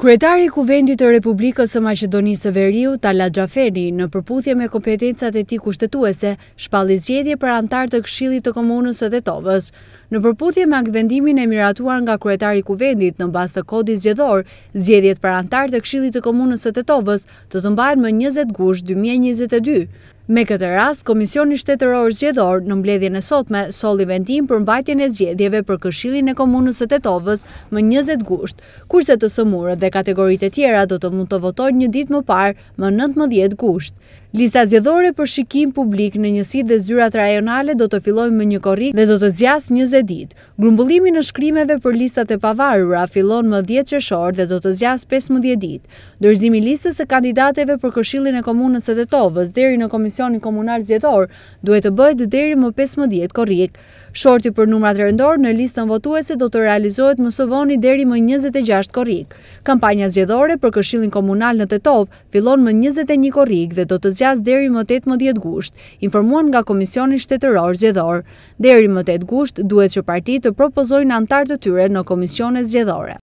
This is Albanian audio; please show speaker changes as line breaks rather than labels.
Kryetari i Kuvendit të Republikës së Maqedonisë së Veriut, Tala Xhaferi, në përputhje me kompetencat e tij kushtetuese, shpalli zgjedhje për anëtar të Këshillit të Komunës së Tetovës. Në përputhje me aktvendimin e miratuar nga kryetari i Kuvendit në bazë të kodit zgjedhor, zgjedhjet për anëtar të Këshillit të Komunës së Tetovës do të, të mbahen më 20 gusht 2022. Me këtë rast, Komisioni Shtetërorë Zgjedor në mbledhjën e sotme soli vendim për mbajtjen e zgjedhjeve për këshilin e komunës e tetovës më 20 gusht, kurse të sëmurët dhe kategorit e tjera do të mund të votojnë një dit më parë më 19 gusht. Lista zgjedhore për shikim publik në njësi dhe zyrat rajonale do të filloj më një korik dhe do të zjas 20 dit. Grumbullimi në shkrimeve për listat e pavarura fillon më 10 qeshor dhe do të zjas 15 dit. Dërzimi listës e kandidateve për këshillin e komunës e tetovës deri në Komisioni komisioni komunal zjetor duhet të bëjt deri më 15 korik. Shorti për numrat rëndor në listën votuese do të realizohet më sëvoni deri më 26 korik. Kampanja zjedhore për këshillin komunal në Tetov fillon më 21 korik dhe do të zjas deri më 18 gusht, informuan nga Komisioni Shtetëror Zjedhor. Deri më 8 gusht duhet që parti të propozojnë antartë të tyre në Komisione Zjedhore.